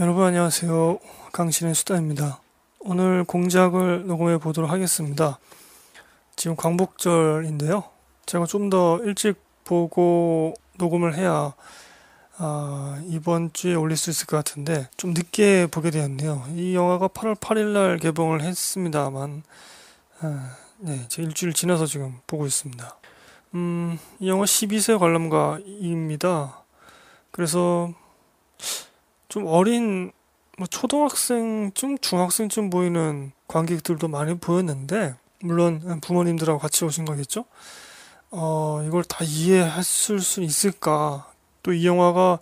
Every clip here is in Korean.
여러분 안녕하세요. 강신의 수다입니다. 오늘 공작을 녹음해 보도록 하겠습니다. 지금 광복절인데요. 제가 좀 더 일찍 보고 녹음을 해야 아, 이번 주에 올릴 수 있을 것 같은데 좀 늦게 보게 되었네요. 이 영화가 8월 8일 날 개봉을 했습니다만 아, 네, 제 일주일 지나서 지금 보고 있습니다. 음, 이 영화 12세 관람가입니다. 그래서 좀 어린 뭐 초등학생쯤 중학생쯤 보이는 관객들도 많이 보였는데 물론 부모님들하고 같이 오신 거겠죠. 어 이걸 다 이해했을 수 있을까? 또 이 영화가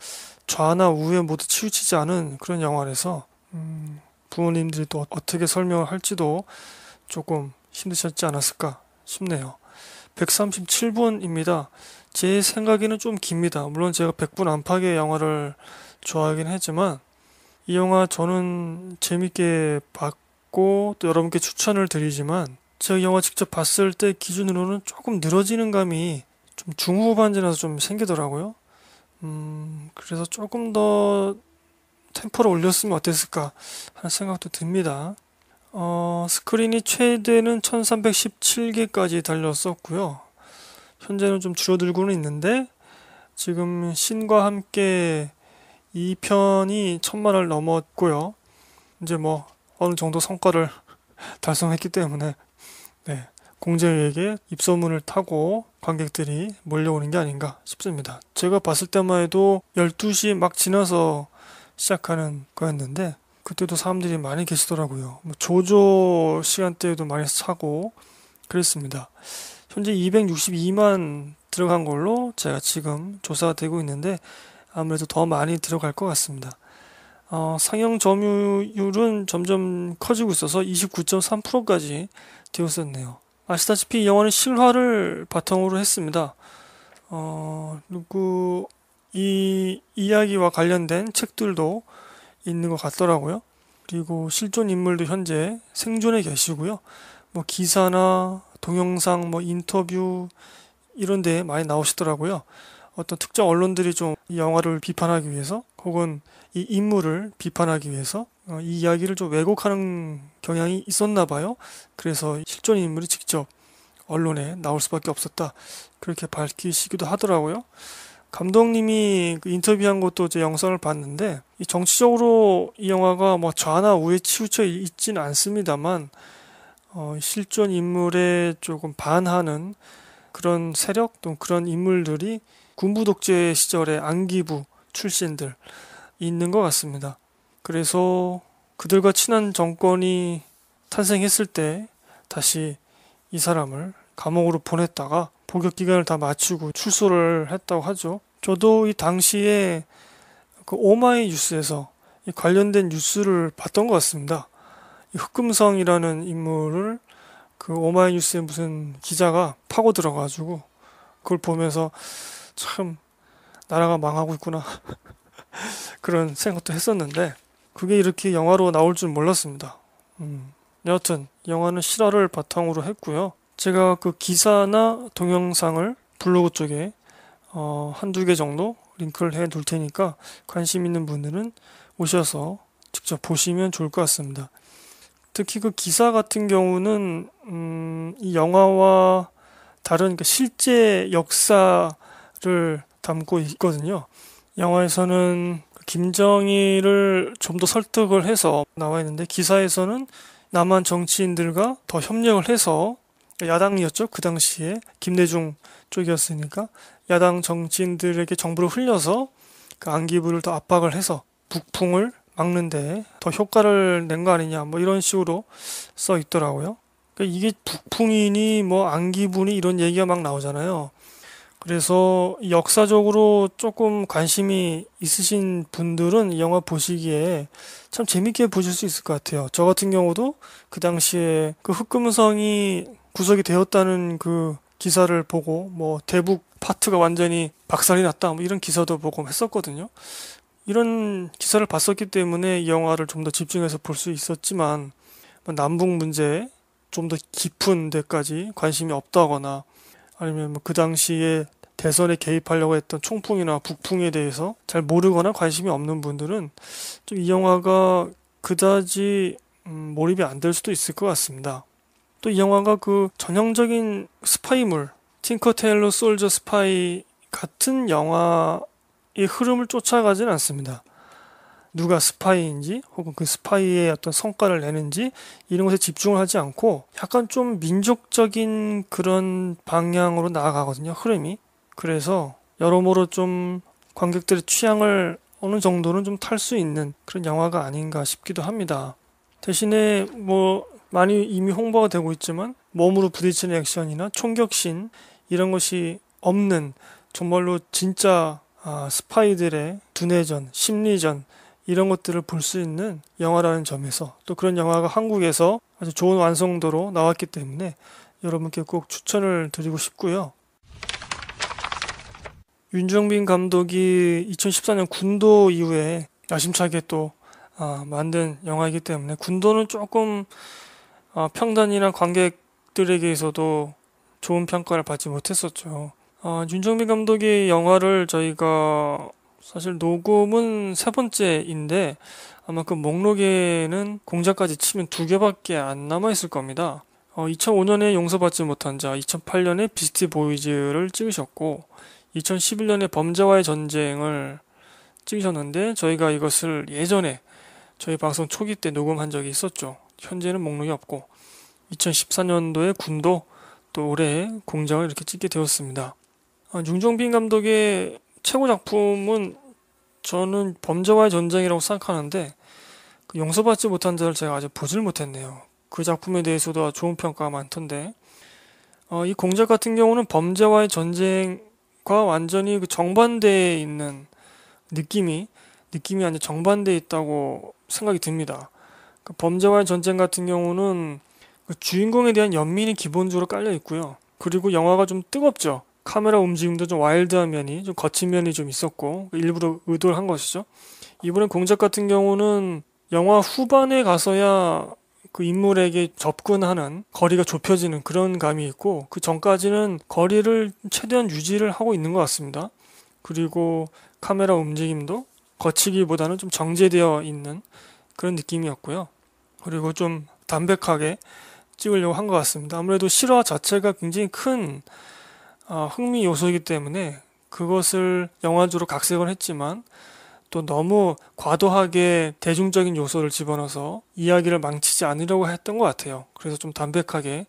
좌나 우에 모두 치우치지 않은 그런 영화라서 음, 부모님들이 또 어, 어떻게 설명을 할지도 조금 힘드셨지 않았을까 싶네요. 137분입니다. 제 생각에는 좀 깁니다. 물론 제가 100분 안팎의 영화를 좋아하긴 했지만이 영화 저는 재밌게 봤고 또 여러분께 추천을 드리지만 제가 영화 직접 봤을 때 기준으로는 조금 늘어지는 감이 좀 중후반지라서 좀 생기더라고요. 음, 그래서 조금 더 템포를 올렸으면 어땠을까 하는 생각도 듭니다. 어, 스크린이 최대는 1317개까지 달렸었고요. 현재는 좀 줄어들고는 있는데 지금 신과 함께 2 편이 천만을 넘었고요. 이제 뭐 어느 정도 성과를 달성했기 때문에 네, 공제에게 입소문을 타고 관객들이 몰려오는 게 아닌가 싶습니다. 제가 봤을 때만 해도 12시 막 지나서 시작하는 거였는데 그때도 사람들이 많이 계시더라고요. 뭐 조조 시간대에도 많이 사고 그랬습니다. 현재 262만 들어간 걸로 제가 지금 조사되고 있는데 아무래도 더 많이 들어갈 것 같습니다. 어, 상향 점유율은 점점 커지고 있어서 29.3%까지 되었었네요. 아시다시피 영화는 실화를 바탕으로 했습니다. 어, 그리이 이야기와 관련된 책들도 있는 것 같더라고요. 그리고 실존 인물도 현재 생존해 계시고요. 뭐 기사나 동영상, 뭐 인터뷰 이런 데 많이 나오시더라고요. 어떤 특정 언론들이 좀 이 영화를 비판하기 위해서 혹은 이 인물을 비판하기 위해서 어, 이 이야기를 좀 왜곡하는 경향이 있었나 봐요. 그래서 실존 인물이 직접 언론에 나올 수밖에 없었다. 그렇게 밝히시기도 하더라고요. 감독님이 그 인터뷰한 것도 제 영상을 봤는데 정치적으로 이 영화가 뭐 좌나 우에 치우쳐 있진 않습니다만 어, 실존 인물에 조금 반하는 그런 세력 또 그런 인물들이 군부 독재 시절에 안기부 출신들 있는 것 같습니다. 그래서 그들과 친한 정권이 탄생했을 때 다시 이 사람을 감옥으로 보냈다가 복역 기간을 다 마치고 출소를 했다고 하죠. 저도 이 당시에 그 오마이 뉴스에서 관련된 뉴스를 봤던 것 같습니다. 흑금성이라는 인물을 그 오마이 뉴스에 무슨 기자가 파고 들어가지고 그걸 보면서 참 나라가 망하고 있구나 그런 생각도 했었는데 그게 이렇게 영화로 나올 줄 몰랐습니다. 음. 여하튼 영화는 실화를 바탕으로 했고요. 제가 그 기사나 동영상을 블로그 쪽에 어, 한두 개 정도 링크를 해 둘 테니까 관심 있는 분들은 오셔서 직접 보시면 좋을 것 같습니다. 특히 그 기사 같은 경우는 음, 이 영화와 다른 그 실제 역사 를 담고 있거든요. 영화에서는 김정일을 좀 더 설득을 해서 나와 있는데 기사에서는 남한 정치인들과 더 협력을 해서 야당이었죠. 그 당시에 김대중 쪽이었으니까 야당 정치인들에게 정부를 흘려서 그 안기부를 더 압박을 해서 북풍을 막는데 더 효과를 낸 거 아니냐 뭐 이런 식으로 써 있더라고요. 그러니까 이게 북풍이니 뭐 안기부니 이런 얘기가 막 나오잖아요. 그래서 역사적으로 조금 관심이 있으신 분들은 이 영화 보시기에 참 재밌게 보실 수 있을 것 같아요. 저 같은 경우도 그 당시에 그 흑금성이 구석이 되었다는 그 기사를 보고 뭐 대북 파트가 완전히 박살이 났다 뭐 이런 기사도 보고 했었거든요. 이런 기사를 봤었기 때문에 이 영화를 좀 더 집중해서 볼 수 있었지만 뭐 남북 문제좀 더 깊은 데까지 관심이 없다거나 아니면 뭐 그 당시에 대선에 개입하려고 했던 총풍이나 북풍에 대해서 잘 모르거나 관심이 없는 분들은 좀 이 영화가 그다지 음, 몰입이 안 될 수도 있을 것 같습니다. 또 이 영화가 그 전형적인 스파이물 틴커 테일러 솔저 스파이 같은 영화의 흐름을 쫓아가진 않습니다. 누가 스파이인지 혹은 그 스파이의 어떤 성과를 내는지 이런 것에 집중을 하지 않고 약간 좀 민족적인 그런 방향으로 나아가거든요. 흐름이. 그래서 여러모로 좀 관객들의 취향을 어느 정도는 좀 탈 수 있는 그런 영화가 아닌가 싶기도 합니다. 대신에 뭐 많이 이미 홍보가 되고 있지만 몸으로 부딪히는 액션이나 총격신 이런 것이 없는 정말로 진짜 아, 스파이들의 두뇌전, 심리전 이런 것들을 볼 수 있는 영화라는 점에서 또 그런 영화가 한국에서 아주 좋은 완성도로 나왔기 때문에 여러분께 꼭 추천을 드리고 싶고요. 윤종빈 감독이 2014년 군도 이후에 야심차게 또 아, 만든 영화이기 때문에 군도는 조금 아, 평단이랑 관객들에게서도 좋은 평가를 받지 못했었죠. 아, 윤정빈 감독이 영화를 저희가 사실 녹음은 세 번째인데 아마 그 목록에는 공작까지 치면 두 개밖에 안 남아 있을 겁니다. 어, 2005년에 용서받지 못한 자, 2008년에 비스티 보이즈를 찍으셨고 2011년에 범죄와의 전쟁을 찍으셨는데 저희가 이것을 예전에 저희 방송 초기 때 녹음한 적이 있었죠. 현재는 목록이 없고 2014년도에 군도 또 올해 공장을 이렇게 찍게 되었습니다. 아, 윤종빈 감독의 최고 작품은 저는 범죄와의 전쟁이라고 생각하는데 그 용서받지 못한 자를 제가 아직 보질 못했네요. 그 작품에 대해서도 좋은 평가가 많던데 어, 이 공작 같은 경우는 범죄와의 전쟁 과 완전히 그 정반대에 있는 느낌이 느낌이 아니라 정반대에 있다고 생각이 듭니다. 그 범죄와의 전쟁 같은 경우는 그 주인공에 대한 연민이 기본적으로 깔려 있고요. 그리고 영화가 좀 뜨겁죠. 카메라 움직임도 좀 와일드한 면이 좀 거친 면이 좀 있었고 일부러 의도를 한 것이죠. 이번에 공작 같은 경우는 영화 후반에 가서야 그 인물에게 접근하는 거리가 좁혀지는 그런 감이 있고 그 전까지는 거리를 최대한 유지를 하고 있는 것 같습니다. 그리고 카메라 움직임도 거치기보다는 좀 정제되어 있는 그런 느낌이었고요. 그리고 좀 담백하게 찍으려고 한 것 같습니다. 아무래도 실화 자체가 굉장히 큰 어, 흥미 요소이기 때문에 그것을 영화적으로 각색을 했지만 또 너무 과도하게 대중적인 요소를 집어넣어서 이야기를 망치지 않으려고 했던 것 같아요. 그래서 좀 담백하게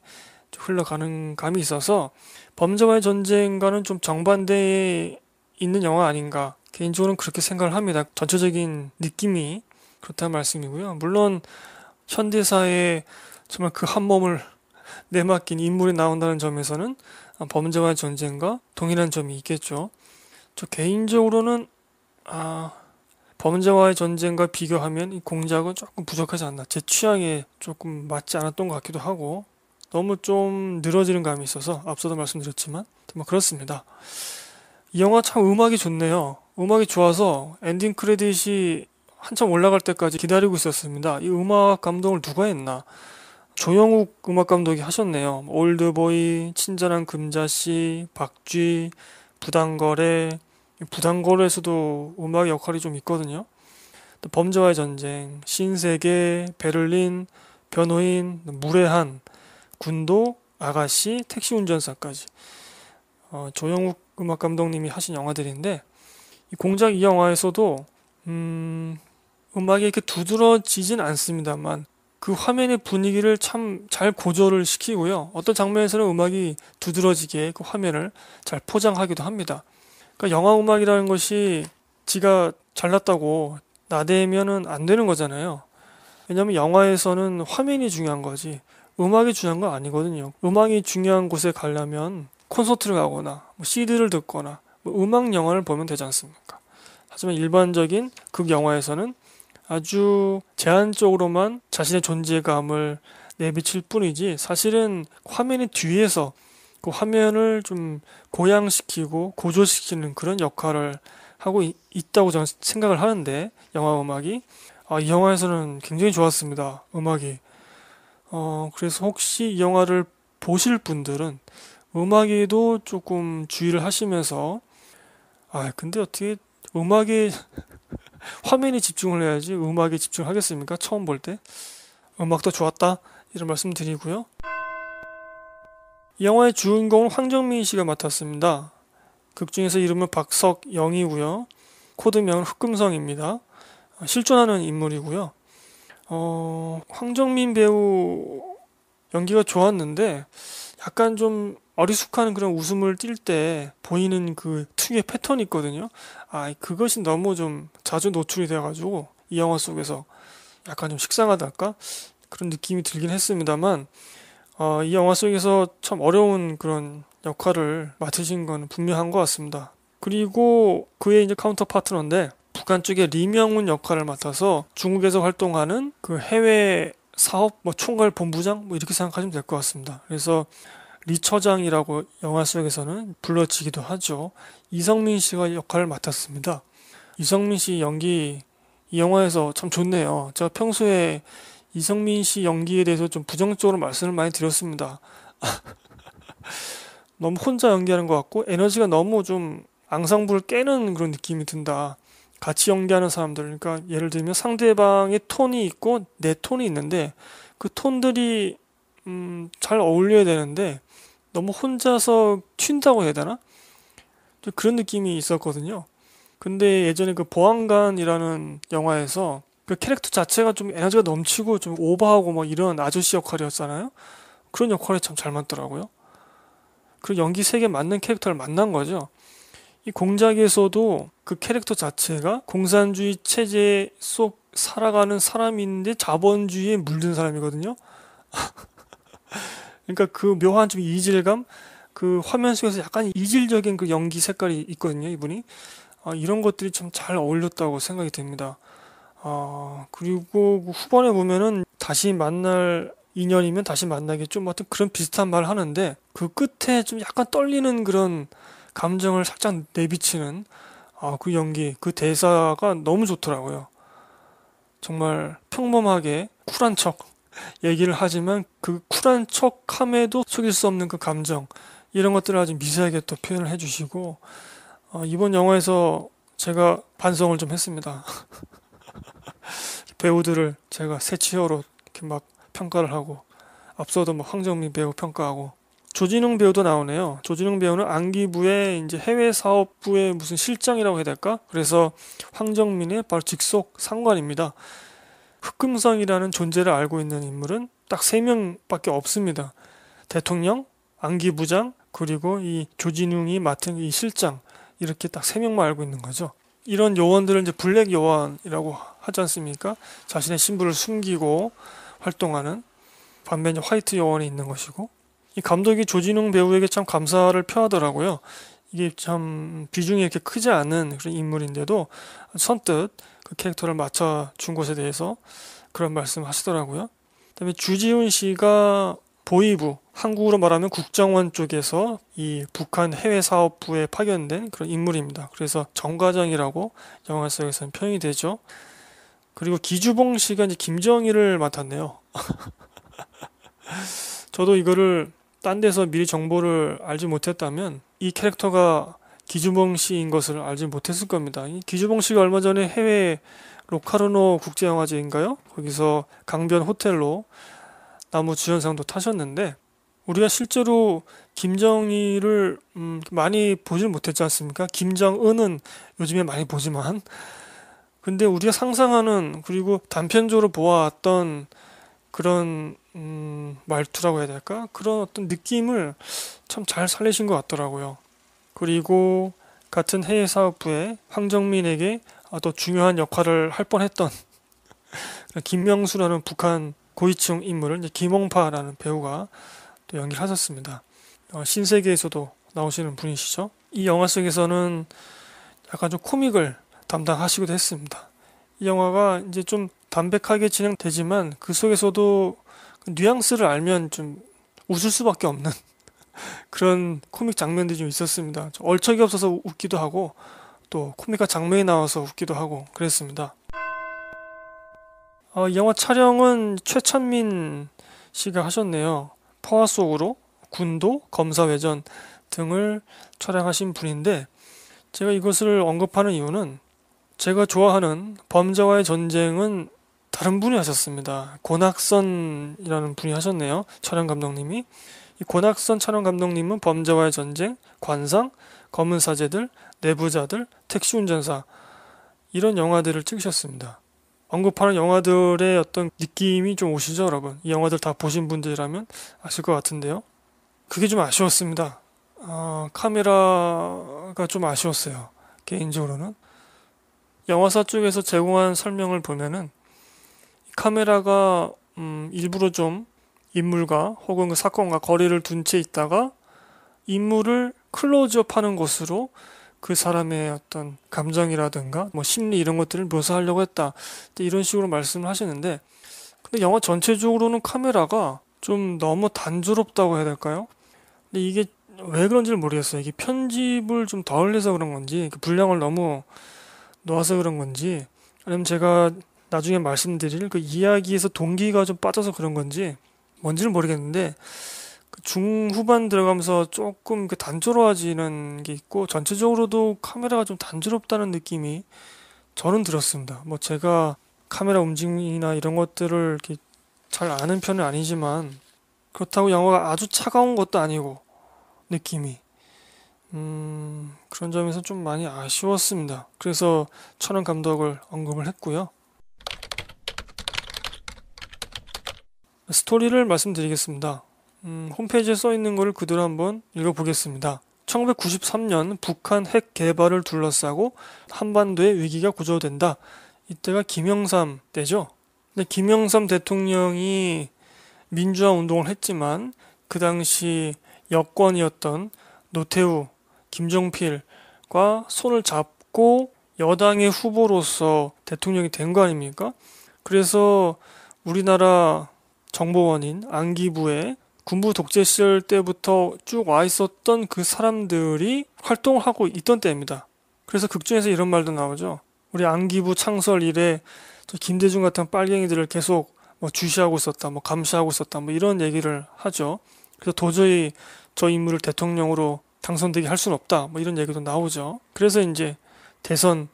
흘러가는 감이 있어서 범죄와의 전쟁과는 좀 정반대에 있는 영화 아닌가 개인적으로는 그렇게 생각을 합니다. 전체적인 느낌이 그렇다는 말씀이고요. 물론 현대사에 정말 그 한 몸을 내맡긴 인물이 나온다는 점에서는 범죄와의 전쟁과 동일한 점이 있겠죠. 저 개인적으로는 아, 범죄와의 전쟁과 비교하면 이 공작은 조금 부족하지 않나. 제 취향에 조금 맞지 않았던 것 같기도 하고 너무 좀 늘어지는 감이 있어서 앞서도 말씀드렸지만 뭐 그렇습니다. 이 영화 참 음악이 좋네요. 음악이 좋아서 엔딩 크레딧이 한참 올라갈 때까지 기다리고 있었습니다. 이 음악 감독을 누가 했나? 조영욱 음악 감독이 하셨네요. 올드보이, 친절한 금자씨, 박쥐, 부당거래, 부당거래에서도 음악의 역할이 좀 있거든요. 범죄와의 전쟁, 신세계, 베를린, 변호인, 무례한, 군도, 아가씨, 택시 운전사까지 어, 조영욱 음악 감독님이 하신 영화들인데 이 공작 이 영화에서도 음, 음악이 이렇게 두드러지진 않습니다만 그 화면의 분위기를 참 잘 고조를 시키고요. 어떤 장면에서는 음악이 두드러지게 그 화면을 잘 포장하기도 합니다. 그러니까 영화 음악이라는 것이 지가 잘났다고 나대면은 안 되는 거잖아요. 왜냐면 영화에서는 화면이 중요한 거지 음악이 중요한 건 아니거든요. 음악이 중요한 곳에 가려면 콘서트를 가거나 뭐 CD를 듣거나 뭐 음악 영화를 보면 되지 않습니까? 하지만 일반적인 극 영화에서는 아주 제한적으로만 자신의 존재감을 내비칠 뿐이지 사실은 화면이 뒤에서 그 화면을 좀 고양시키고 고조시키는 그런 역할을 하고 있, 다고 저는 생각을 하는데 영화 음악이 아, 이 영화에서는 굉장히 좋았습니다. 음악이. 어, 그래서 혹시 이 영화를 보실 분들은 음악에도 조금 주의를 하시면서 아, 근데 어떻게 음악에 화면에 집중을 해야지 음악에 집중하겠습니까? 처음 볼 때. 음악도 좋았다. 이런 말씀 드리고요. 이 영화의 주인공은 황정민 씨가 맡았습니다. 극중에서 이름은 박석영이고요. 코드명은 흑금성입니다. 실존하는 인물이고요. 어, 황정민 배우 연기가 좋았는데 약간 좀 어리숙한 그런 웃음을 띨때 보이는 그 특유의 패턴이 있거든요. 아, 그것이 너무 좀 자주 노출이 돼가지고 이 영화 속에서 약간 좀 식상하달까? 그런 느낌이 들긴 했습니다만 어, 이 영화 속에서 참 어려운 그런 역할을 맡으신 건 분명한 것 같습니다. 그리고 그의 이제 카운터 파트너인데 북한 쪽의 리명훈 역할을 맡아서 중국에서 활동하는 그 해외 사업 뭐 총괄 본부장 뭐 이렇게 생각하시면 될 것 같습니다. 그래서 리처장이라고 영화 속에서는 불러지기도 하죠. 이성민 씨가 역할을 맡았습니다. 이성민 씨 연기 이 영화에서 참 좋네요. 제가 평소에 이성민 씨 연기에 대해서 좀 부정적으로 말씀을 많이 드렸습니다. 너무 혼자 연기하는 것 같고 에너지가 너무 좀 앙상블 깨는 그런 느낌이 든다. 같이 연기하는 사람들, 그러니까 예를 들면 상대방의 톤이 있고 내 톤이 있는데 그 톤들이 음, 잘 어울려야 되는데 너무 혼자서 튄다고 해야 되나? 좀 그런 느낌이 있었거든요. 근데 예전에 그 보안관이라는 영화에서 그 캐릭터 자체가 좀 에너지가 넘치고 좀 오버하고 막 뭐 이런 아저씨 역할이었잖아요. 그런 역할이 참잘 맞더라고요. 그 연기 세계 맞는 캐릭터를 만난 거죠. 이 공작에서도 그 캐릭터 자체가 공산주의 체제 속 살아가는 사람인데 자본주의에 물든 사람이거든요. 그러니까 그 묘한 좀 이질감, 그 화면 속에서 약간 이질적인 그 연기 색깔이 있거든요, 이분이. 아, 이런 것들이 참 잘 어울렸다고 생각이 됩니다. 아, 그리고 그 후반에 보면은 다시 만날 인연이면 다시 만나게좀뭐 하여튼 그런 비슷한 말을 하는데 그 끝에 좀 약간 떨리는 그런 감정을 살짝 내비치는 아, 그 연기, 그 대사가 너무 좋더라고요. 정말 평범하게 쿨한 척 얘기를 하지만 그 쿨한 척함에도 속일 수 없는 그 감정 이런 것들을 아주 미세하게 또 표현을 해주시고 어, 이번 영화에서 제가 반성을 좀 했습니다. 배우들을 제가 새치어로 이렇게 막 평가를 하고 앞서도 뭐 황정민 배우 평가하고 조진웅 배우도 나오네요. 조진웅 배우는 안기부의 이제 해외 사업부의 무슨 실장이라고 해야 될까? 그래서 황정민의 바로 직속 상관입니다. 흑금성이라는 존재를 알고 있는 인물은 딱 세 명밖에 없습니다. 대통령, 안기부장, 그리고 이 조진웅이 맡은 이 실장 이렇게 딱 세 명만 알고 있는 거죠. 이런 요원들을 이제 블랙 요원이라고 하지 않습니까? 자신의 신부를 숨기고 활동하는 반면에 화이트 요원이 있는 것이고 이 감독이 조진웅 배우에게 참 감사를 표하더라고요. 이게 참 비중이 이렇게 크지 않은 그런 인물인데도 선뜻 그 캐릭터를 맞춰준 것에 대해서 그런 말씀 하시더라고요. 그다음에 주지훈 씨가 보위부, 한국으로 말하면 국정원 쪽에서 이 북한 해외 사업부에 파견된 그런 인물입니다. 그래서 정과장이라고 영화 속에서는 표현이 되죠. 그리고 기주봉 씨가 이제 김정일을 맡았네요. 저도 이거를 딴 데서 미리 정보를 알지 못했다면 이 캐릭터가 기주봉 씨인 것을 알지 못했을 겁니다. 기주봉 씨가 얼마 전에 해외 로카르노 국제영화제인가요? 거기서 강변 호텔로 나무 주연상도 타셨는데 우리가 실제로 김정희를 음, 많이 보질 못했지 않습니까? 김정은은 요즘에 많이 보지만 근데 우리가 상상하는 그리고 단편적으로 보아왔던 그런 음, 말투라고 해야 될까? 그런 어떤 느낌을 참 잘 살리신 것 같더라고요. 그리고 같은 해외 사업부에 황정민에게 아, 더 중요한 역할을 할 뻔했던 김명수라는 북한 고위층 인물을 김홍파라는 배우가 또 연기를 하셨습니다. 어, 신세계에서도 나오시는 분이시죠. 이 영화 속에서는 약간 좀 코믹을 담당하시기도 했습니다. 이 영화가 이제 좀 담백하게 진행되지만 그 속에서도 그 뉘앙스를 알면 좀 웃을 수밖에 없는 그런 코믹 장면들이 좀 있었습니다. 얼척이 없어서 웃기도 하고 또 코믹과 장면이 나와서 웃기도 하고 그랬습니다. 어, 영화 촬영은 최천민 씨가 하셨네요. 포화 속으로 군도 검사회전 등을 촬영하신 분인데 제가 이것을 언급하는 이유는 제가 좋아하는 범죄와의 전쟁은 다른 분이 하셨습니다. 권학선이라는 분이 하셨네요. 촬영 감독님이. 이 권학선 촬영 감독님은 범죄와의 전쟁, 관상, 검은 사제들, 내부자들, 택시 운전사 이런 영화들을 찍으셨습니다. 언급하는 영화들의 어떤 느낌이 좀 오시죠, 여러분? 이 영화들 다 보신 분들이라면 아실 것 같은데요. 그게 좀 아쉬웠습니다. 어, 카메라가 좀 아쉬웠어요. 개인적으로는. 영화사 쪽에서 제공한 설명을 보면은 카메라가 음, 일부러 좀 인물과 혹은 그 사건과 거리를 둔 채 있다가 인물을 클로즈업하는 것으로 그 사람의 어떤 감정이라든가 뭐 심리 이런 것들을 묘사하려고 했다. 이런 식으로 말씀을 하시는데 근데 영화 전체적으로는 카메라가 좀 너무 단조롭다고 해야 될까요? 근데 이게 왜 그런지를 모르겠어요. 이게 편집을 좀 덜 해서 그런 건지 그 분량을 너무 놓아서 그런 건지 아니면 제가 나중에 말씀드릴 그 이야기에서 동기가 좀 빠져서 그런 건지 뭔지는 모르겠는데 중후반 들어가면서 조금 그 단조로워지는 게 있고 전체적으로도 카메라가 좀 단조롭다는 느낌이 저는 들었습니다. 뭐 제가 카메라 움직임이나 이런 것들을 이렇게 잘 아는 편은 아니지만 그렇다고 영화가 아주 차가운 것도 아니고 느낌이 음 그런 점에서 좀 많이 아쉬웠습니다. 그래서 천원 감독을 언급을 했고요. 스토리를 말씀드리겠습니다. 음, 홈페이지에 써 있는 것을 그대로 한번 읽어보겠습니다. 1993년 북한 핵 개발을 둘러싸고 한반도의 위기가 고조된다. 이때가 김영삼 때죠. 근데 김영삼 대통령이 민주화 운동을 했지만 그 당시 여권이었던 노태우, 김종필과 손을 잡고 여당의 후보로서 대통령이 된 거 아닙니까? 그래서 우리나라 정보원인 안기부의 군부 독재 시절 때부터 쭉 와 있었던 그 사람들이 활동하고 있던 때입니다. 그래서 극중에서 이런 말도 나오죠. 우리 안기부 창설 이래 김대중 같은 빨갱이들을 계속 뭐 주시하고 있었다, 뭐 감시하고 있었다, 뭐 이런 얘기를 하죠. 그래서 도저히 저 인물을 대통령으로 당선되게 할 수는 없다, 뭐 이런 얘기도 나오죠. 그래서 이제 대선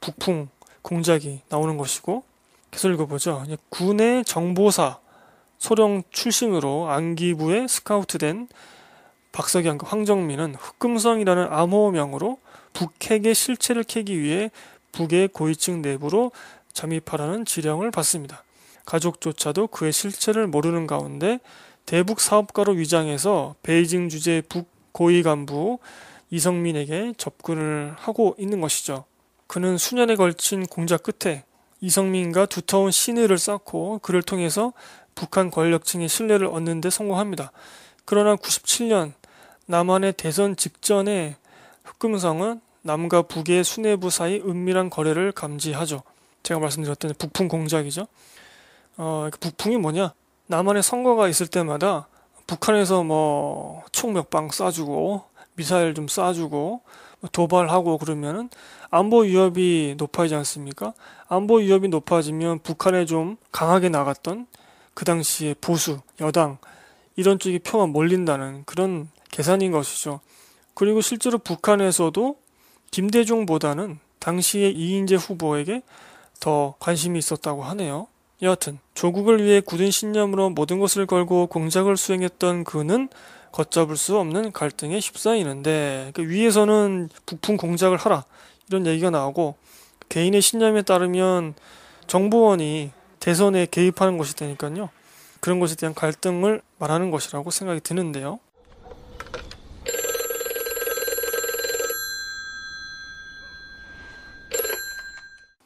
북풍 공작이 나오는 것이고 계속 읽어보죠. 군의 정보사 소령 출신으로 안기부에 스카우트된 박석양과 그 황정민은 흑금성이라는 암호명으로 북핵의 실체를 캐기 위해 북의 고위층 내부로 잠입하라는 지령을 받습니다. 가족조차도 그의 실체를 모르는 가운데 대북 사업가로 위장해서 베이징 주재 북 고위 간부 이성민에게 접근을 하고 있는 것이죠. 그는 수년에 걸친 공작 끝에 이성민과 두터운 신의를 쌓고 그를 통해서 북한 권력층의 신뢰를 얻는 데 성공합니다. 그러나 97년 남한의 대선 직전에 흑금성은 남과 북의 수뇌부 사이 은밀한 거래를 감지하죠. 제가 말씀드렸던 북풍 공작이죠. 어, 그 북풍이 뭐냐? 남한의 선거가 있을 때마다 북한에서 뭐총몇 방 쏴주고 미사일 좀 쏴주고 뭐 도발하고 그러면은 안보 위협이 높아지지 않습니까? 안보 위협이 높아지면 북한에 좀 강하게 나갔던 그 당시에 보수, 여당 이런 쪽이 표만 몰린다는 그런 계산인 것이죠. 그리고 실제로 북한에서도 김대중보다는 당시의 이인재 후보에게 더 관심이 있었다고 하네요. 여하튼 조국을 위해 굳은 신념으로 모든 것을 걸고 공작을 수행했던 그는 걷잡을 수 없는 갈등에 휩싸이는데 그 위에서는 북풍 공작을 하라 이런 얘기가 나오고 개인의 신념에 따르면 정보원이 대선에 개입하는 것이 되니까요. 그런 것에 대한 갈등을 말하는 것이라고 생각이 드는데요.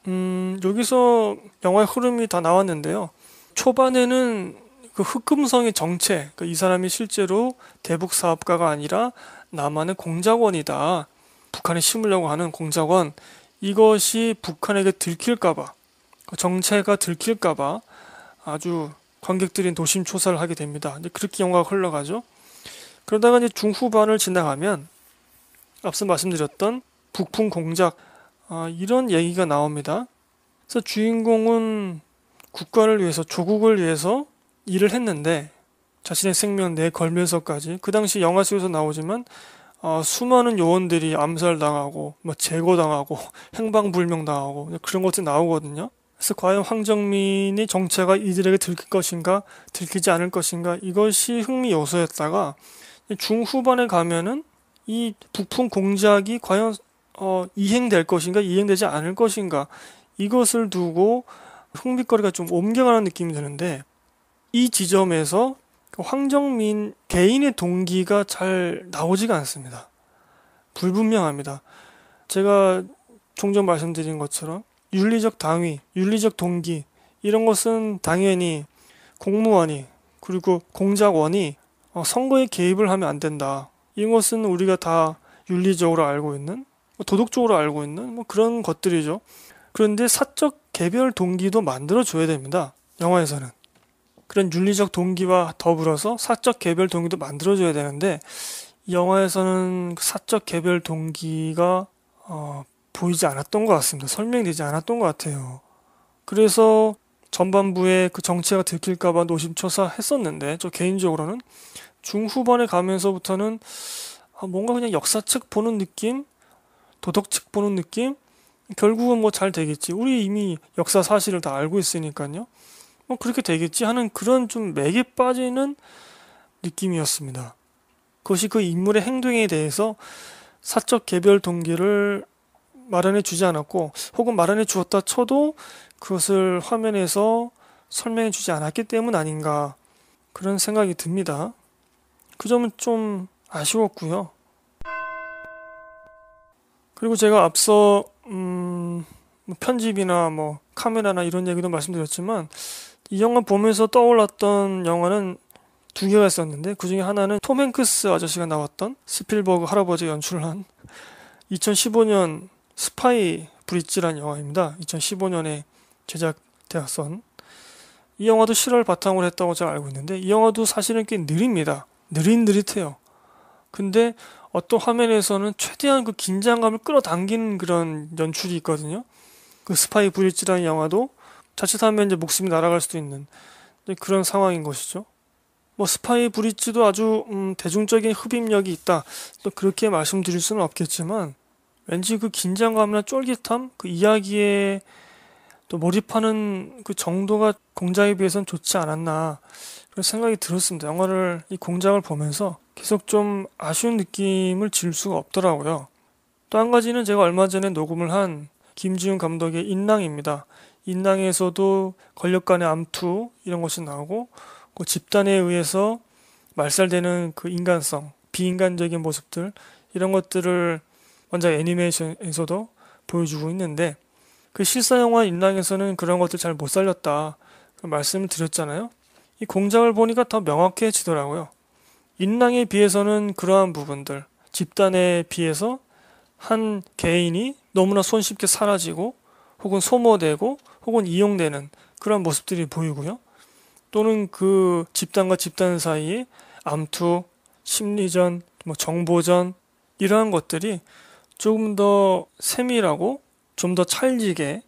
음, 여기서 영화의 흐름이 다 나왔는데요. 초반에는 그 흑금성의 정체, 그러니까 이 사람이 실제로 대북 사업가가 아니라 남한의 공작원이다. 북한에 심으려고 하는 공작원. 이것이 북한에게 들킬까봐 정체가 들킬까봐 아주 관객들인 도심 초사를 하게 됩니다. 이제 그렇게 영화가 흘러가죠. 그러다가 이제 중후반을 지나가면 앞서 말씀드렸던 북풍 공작 아, 이런 얘기가 나옵니다. 그래서 주인공은 국가를 위해서 조국을 위해서 일을 했는데 자신의 생명 내 걸면서까지 그 당시 영화 속에서 나오지만 어, 수많은 요원들이 암살당하고 뭐 제거당하고 행방불명당하고 그런 것들이 나오거든요. 그래서 과연 황정민의 정체가 이들에게 들킬 것인가, 들키지 않을 것인가, 이것이 흥미 요소였다가 중후반에 가면은 이 북풍 공작이 과연 어, 이행될 것인가, 이행되지 않을 것인가, 이것을 두고 흥미거리가 좀 옮겨가는 느낌이 드는데 이 지점에서 그 황정민 개인의 동기가 잘 나오지가 않습니다. 불분명합니다. 제가 종종 말씀드린 것처럼 윤리적 당위, 윤리적 동기 이런 것은 당연히 공무원이 그리고 공작원이 어, 선거에 개입을 하면 안 된다. 이것은 우리가 다 윤리적으로 알고 있는 뭐 도덕적으로 알고 있는 뭐 그런 것들이죠. 그런데 사적 개별 동기도 만들어 줘야 됩니다. 영화에서는 그런 윤리적 동기와 더불어서 사적 개별 동기도 만들어 줘야 되는데 영화에서는 그 사적 개별 동기가 어, 보이지 않았던 것 같습니다. 설명되지 않았던 것 같아요. 그래서 전반부에 그 정체가 들킬까봐 노심초사 했었는데, 저 개인적으로는 중후반에 가면서부터는 아, 뭔가 그냥 역사 책 보는 느낌? 도덕 책 보는 느낌? 결국은 뭐 잘 되겠지. 우리 이미 역사 사실을 다 알고 있으니까요. 뭐 그렇게 되겠지 하는 그런 좀 맥에 빠지는 느낌이었습니다. 그것이 그 인물의 행동에 대해서 사적 개별 동기를 마련해 주지 않았고 혹은 마련해 주었다 쳐도 그것을 화면에서 설명해 주지 않았기 때문 아닌가 그런 생각이 듭니다. 그 점은 좀 아쉬웠고요. 그리고 제가 앞서 음, 뭐 편집이나 뭐 카메라나 이런 얘기도 말씀드렸지만 이 영화 보면서 떠올랐던 영화는 두 개가 있었는데 그 중에 하나는 톰 행크스 아저씨가 나왔던 스필버그 할아버지 연출을 한 2015년 스파이 브릿지란 영화입니다. 2015년에 제작되었던이 영화도 실화를 바탕으로 했다고 잘 알고 있는데 이 영화도 사실은 꽤 느립니다. 느릿느릿해요. 근데 어떤 화면에서는 최대한 그 긴장감을 끌어당기는 그런 연출이 있거든요. 그 스파이 브릿지라는 영화도 자칫하면 이제 목숨이 날아갈 수도 있는 그런 상황인 것이죠. 뭐 스파이 브릿지도 아주 음, 대중적인 흡입력이 있다. 또 그렇게 말씀드릴 수는 없겠지만 왠지 그 긴장감이나 쫄깃함, 그 이야기에 또 몰입하는 그 정도가 공작에 비해선 좋지 않았나 그런 생각이 들었습니다. 영화를 이 공작을 보면서 계속 좀 아쉬운 느낌을 지울 수가 없더라고요. 또 한 가지는 제가 얼마 전에 녹음을 한 김지훈 감독의 인낭입니다인낭에서도 권력 간의 암투 이런 것이 나오고 그 집단에 의해서 말살되는 그 인간성, 비인간적인 모습들 이런 것들을 먼저 애니메이션에서도 보여주고 있는데 그 실사 영화 인랑에서는 그런 것들 잘 못 살렸다 그 말씀을 드렸잖아요. 이 공장을 보니까 더 명확해지더라고요. 인랑에 비해서는 그러한 부분들 집단에 비해서 한 개인이 너무나 손쉽게 사라지고 혹은 소모되고 혹은 이용되는 그런 모습들이 보이고요. 또는 그 집단과 집단 사이에 암투, 심리전, 뭐 정보전 이러한 것들이 조금 더 세밀하고 좀 더 찰지게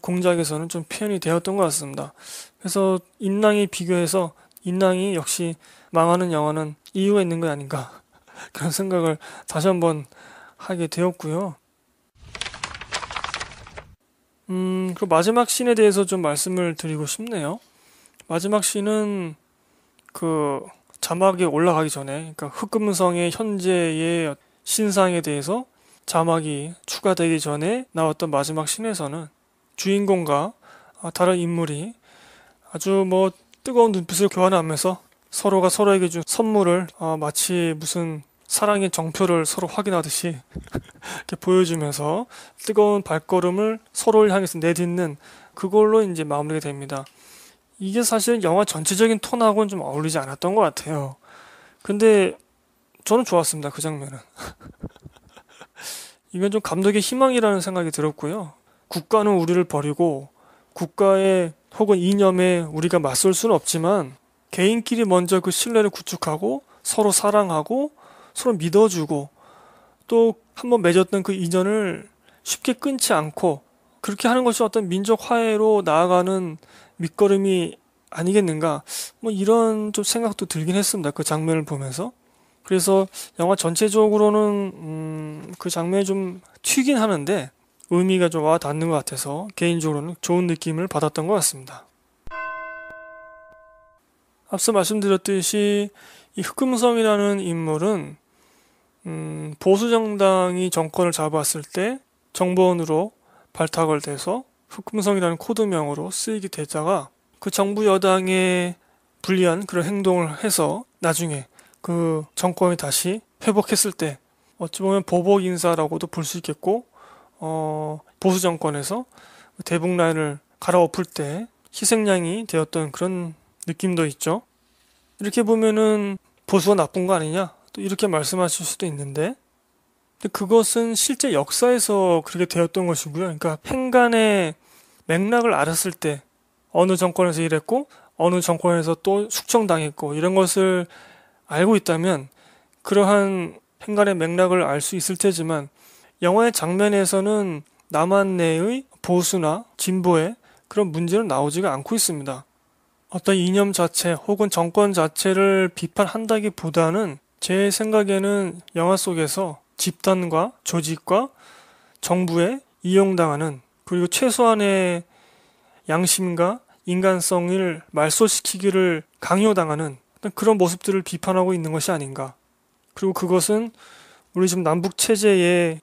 공작에서는 좀 표현이 되었던 것 같습니다. 그래서 인랑이 비교해서 인랑이 역시 망하는 영화는 이유가 있는 거 아닌가 그런 생각을 다시 한번 하게 되었고요. 음, 그 마지막 씬에 대해서 좀 말씀을 드리고 싶네요. 마지막 씬은 그 자막에 올라가기 전에, 그러니까 흑금성의 현재의 신상에 대해서 자막이 추가되기 전에 나왔던 마지막 신에서는 주인공과 어, 다른 인물이 아주 뭐 뜨거운 눈빛을 교환하면서 서로가 서로에게 준 선물을 어, 마치 무슨 사랑의 정표를 서로 확인하듯이 이렇게 보여주면서 뜨거운 발걸음을 서로를 향해서 내딛는 그걸로 이제 마무리가 됩니다. 이게 사실은 영화 전체적인 톤하고는 좀 어울리지 않았던 것 같아요. 근데 저는 좋았습니다. 그 장면은. 이건 좀 감독의 희망이라는 생각이 들었고요. 국가는 우리를 버리고 국가의 혹은 이념에 우리가 맞설 수는 없지만 개인끼리 먼저 그 신뢰를 구축하고 서로 사랑하고 서로 믿어주고 또 한 번 맺었던 그 인연을 쉽게 끊지 않고 그렇게 하는 것이 어떤 민족 화해로 나아가는 밑거름이 아니겠는가 뭐 이런 좀 생각도 들긴 했습니다 그 장면을 보면서 그래서 영화 전체적으로는 음, 그 장면이 좀 튀긴 하는데 의미가 좀와 닿는 것 같아서 개인적으로는 좋은 느낌을 받았던 것 같습니다. 앞서 말씀드렸듯이 이 흑금성이라는 인물은 음, 보수 정당이 정권을 잡았을 때 정보원으로 발탁을 돼서 흑금성이라는 코드명으로 쓰이게 되다가 그 정부 여당에 불리한 그런 행동을 해서 나중에 그 정권이 다시 회복했을 때 어찌 보면 보복 인사라고도 볼 수 있겠고 어, 보수 정권에서 대북라인을 갈아엎을 때 희생양이 되었던 그런 느낌도 있죠. 이렇게 보면은 보수가 나쁜 거 아니냐? 또 이렇게 말씀하실 수도 있는데 근데 그것은 실제 역사에서 그렇게 되었던 것이고요. 그러니까 행간의 맥락을 알았을 때 어느 정권에서 일했고 어느 정권에서 또 숙청당했고 이런 것을 알고 있다면 그러한 행간의 맥락을 알 수 있을 테지만 영화의 장면에서는 남한 내의 보수나 진보에 그런 문제는 나오지가 않고 있습니다. 어떤 이념 자체 혹은 정권 자체를 비판한다기 보다는 제 생각에는 영화 속에서 집단과 조직과 정부에 이용당하는 그리고 최소한의 양심과 인간성을 말소시키기를 강요당하는 그런 모습들을 비판하고 있는 것이 아닌가. 그리고 그것은 우리 지금 남북 체제의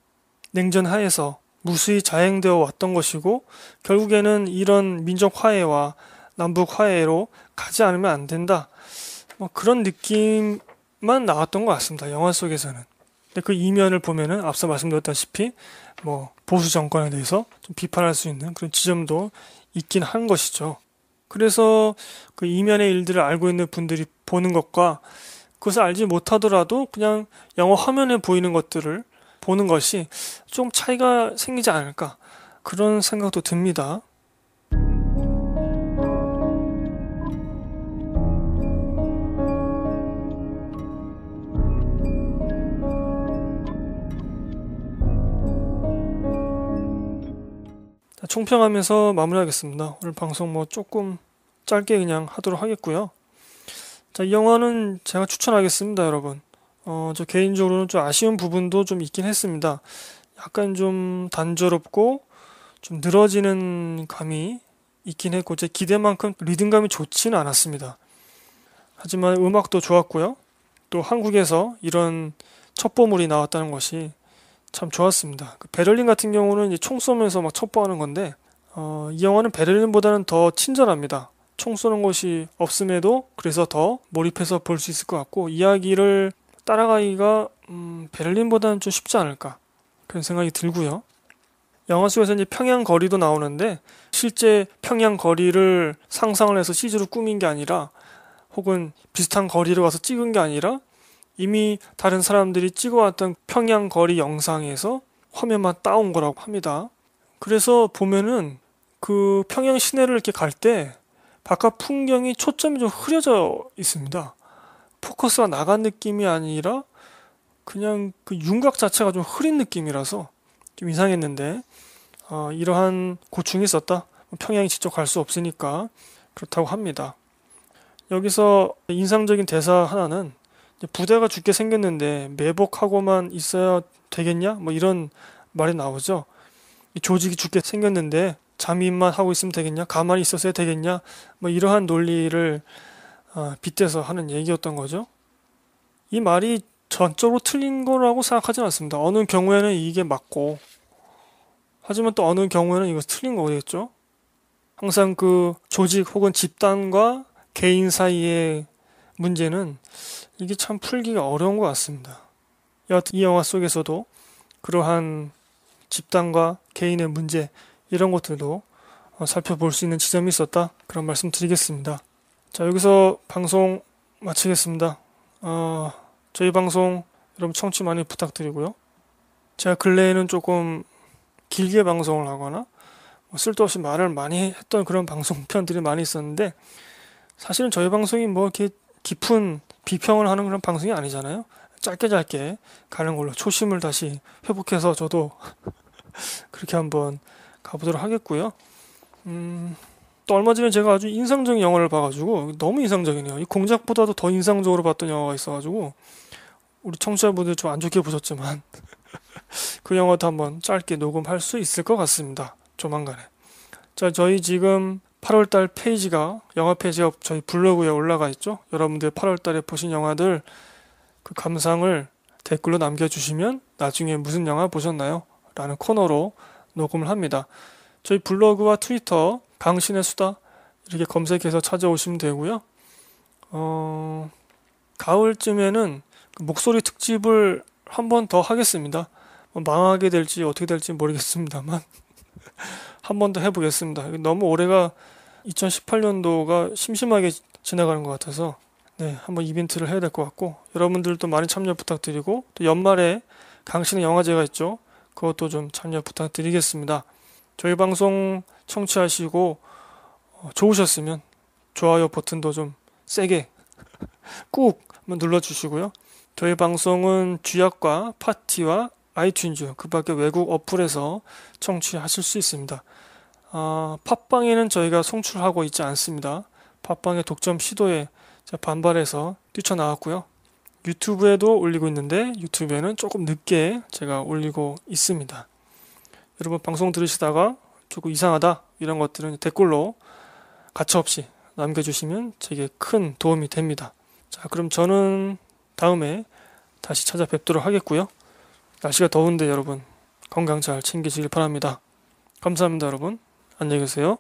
냉전 하에서 무수히 자행되어 왔던 것이고 결국에는 이런 민족 화해와 남북 화해로 가지 않으면 안 된다. 뭐 그런 느낌만 나왔던 것 같습니다. 영화 속에서는. 근데 그 이면을 보면은 앞서 말씀드렸다시피 뭐 보수 정권에 대해서 좀 비판할 수 있는 그런 지점도 있긴 한 것이죠. 그래서 그 이면의 일들을 알고 있는 분들이 보는 것과 그것을 알지 못하더라도 그냥 영어 화면에 보이는 것들을 보는 것이 좀 차이가 생기지 않을까 그런 생각도 듭니다. 총평하면서 마무리하겠습니다. 오늘 방송 뭐 조금 짧게 그냥 하도록 하겠고요. 자, 이 영화는 제가 추천하겠습니다, 여러분. 어, 저 개인적으로는 좀 아쉬운 부분도 좀 있긴 했습니다. 약간 좀 단조롭고 좀 늘어지는 감이 있긴 했고 제 기대만큼 리듬감이 좋지는 않았습니다. 하지만 음악도 좋았고요. 또 한국에서 이런 첩보물이 나왔다는 것이 참 좋았습니다. 그 베를린 같은 경우는 이제 총 쏘면서 막 첩보하는 건데 어, 이 영화는 베를린보다는 더 친절합니다. 총 쏘는 것이 없음에도 그래서 더 몰입해서 볼 수 있을 것 같고 이야기를 따라가기가 음, 베를린보다는 좀 쉽지 않을까 그런 생각이 들고요. 영화 속에서 이제 평양 거리도 나오는데 실제 평양 거리를 상상을 해서 CG로 꾸민 게 아니라 혹은 비슷한 거리를 와서 찍은 게 아니라 이미 다른 사람들이 찍어왔던 평양 거리 영상에서 화면만 따온 거라고 합니다. 그래서 보면은 그 평양 시내를 이렇게 갈 때 바깥 풍경이 초점이 좀 흐려져 있습니다. 포커스가 나간 느낌이 아니라 그냥 그 윤곽 자체가 좀 흐린 느낌이라서 좀 이상했는데 어, 이러한 고충이 있었다. 평양에 직접 갈 수 없으니까 그렇다고 합니다. 여기서 인상적인 대사 하나는 부자가 죽게 생겼는데 매복하고만 있어야 되겠냐? 뭐 이런 말이 나오죠. 조직이 죽게 생겼는데 잠입만 하고 있으면 되겠냐? 가만히 있었어야 되겠냐? 뭐 이러한 논리를 어, 빗대서 하는 얘기였던 거죠. 이 말이 전적으로 틀린 거라고 생각하지는 않습니다. 어느 경우에는 이게 맞고, 하지만 또 어느 경우에는 이거 틀린 거겠죠. 항상 그 조직 혹은 집단과 개인 사이의 문제는 이게 참 풀기가 어려운 것 같습니다. 여하튼 이 영화 속에서도 그러한 집단과 개인의 문제 이런 것들도 어, 살펴볼 수 있는 지점이 있었다 그런 말씀 드리겠습니다. 자 여기서 방송 마치겠습니다. 어, 저희 방송 여러분 청취 많이 부탁드리고요. 제가 근래에는 조금 길게 방송을 하거나 뭐 쓸데없이 말을 많이 했던 그런 방송편들이 많이 있었는데 사실은 저희 방송이 뭐 이렇게 깊은 비평을 하는 그런 방송이 아니잖아요. 짧게 짧게 가는 걸로 초심을 다시 회복해서 저도 그렇게 한번 가보도록 하겠고요. 음, 또 얼마 전에 제가 아주 인상적인 영화를 봐가지고 너무 인상적이네요. 이 공작보다도 더 인상적으로 봤던 영화가 있어가지고 우리 청취자분들 좀 안 좋게 보셨지만 그 영화도 한번 짧게 녹음할 수 있을 것 같습니다. 조만간에. 자, 저희 지금 8월달 페이지가 영화 페이지가 저희 블로그에 올라가 있죠. 여러분들 8월달에 보신 영화들 그 감상을 댓글로 남겨주시면 나중에 무슨 영화 보셨나요? 라는 코너로 녹음을 합니다. 저희 블로그와 트위터 강신의 수다 이렇게 검색해서 찾아오시면 되고요. 어, 가을쯤에는 그 목소리 특집을 한 번 더 하겠습니다. 뭐 망하게 될지 어떻게 될지 모르겠습니다만 한번더 해보겠습니다. 너무 올해가 2018년도가 심심하게 지나가는 것 같아서 네, 한번 이벤트를 해야 될 것 같고 여러분들도 많이 참여 부탁드리고 또 연말에 강신의 영화제가 있죠. 그것도 좀 참여 부탁드리겠습니다. 저희 방송 청취하시고 어, 좋으셨으면 좋아요 버튼도 좀 세게 꾹 한번 눌러주시고요. 저희 방송은 주약과 파티와 아이튠즈 그 밖에 외국 어플에서 청취하실 수 있습니다. 어, 팟빵에는 저희가 송출하고 있지 않습니다. 팟빵의 독점 시도에 반발해서 뛰쳐나왔고요. 유튜브에도 올리고 있는데 유튜브에는 조금 늦게 제가 올리고 있습니다. 여러분 방송 들으시다가 조금 이상하다 이런 것들은 댓글로 가차없이 남겨주시면 제게 큰 도움이 됩니다. 자 그럼 저는 다음에 다시 찾아뵙도록 하겠고요. 날씨가 더운데 여러분 건강 잘 챙기시길 바랍니다. 감사합니다, 여러분. 안녕히 계세요.